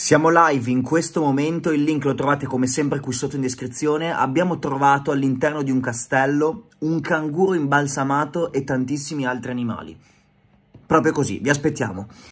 Siamo live in questo momento, il link lo trovate come sempre qui sotto in descrizione. Abbiamo trovato all'interno di un castello un canguro imbalsamato e tantissimi altri animali. Proprio così, vi aspettiamo.